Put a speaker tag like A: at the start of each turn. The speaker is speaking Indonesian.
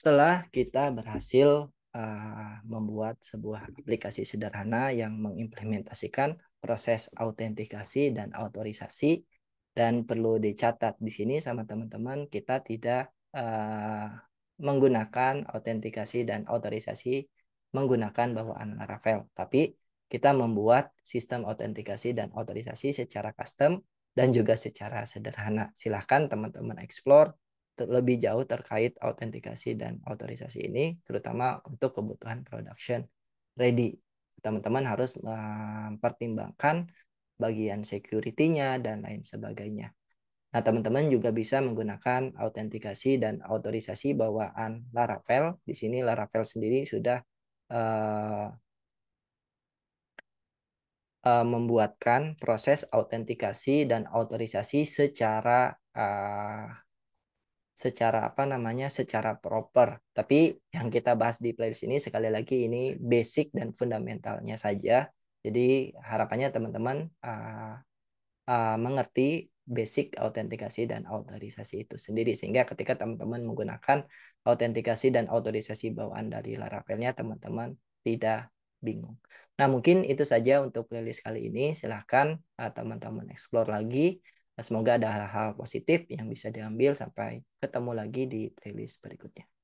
A: setelah kita berhasil uh, membuat sebuah aplikasi sederhana yang mengimplementasikan proses autentikasi dan autorisasi dan perlu dicatat di sini sama teman-teman kita tidak uh, menggunakan autentikasi dan autorisasi menggunakan bawaan Laravel tapi kita membuat sistem autentikasi dan autorisasi secara custom dan juga secara sederhana. Silahkan teman-teman explore lebih jauh terkait autentikasi dan autorisasi ini terutama untuk kebutuhan production ready. Teman-teman harus mempertimbangkan bagian security-nya dan lain sebagainya. Nah, teman-teman juga bisa menggunakan autentikasi dan autorisasi bawaan Laravel. Di sini Laravel sendiri sudah uh, uh, membuatkan proses autentikasi dan autorisasi secara uh, secara apa namanya secara proper. Tapi yang kita bahas di playlist ini sekali lagi ini basic dan fundamentalnya saja. Jadi harapannya teman-teman uh, uh, mengerti basic autentikasi dan autorisasi itu sendiri sehingga ketika teman-teman menggunakan autentikasi dan autorisasi bawaan dari Laravelnya teman-teman tidak bingung. Nah mungkin itu saja untuk playlist kali ini. Silahkan ah, teman-teman uh, explore lagi Nah, semoga ada hal-hal positif yang bisa diambil. Sampai ketemu lagi di playlist berikutnya.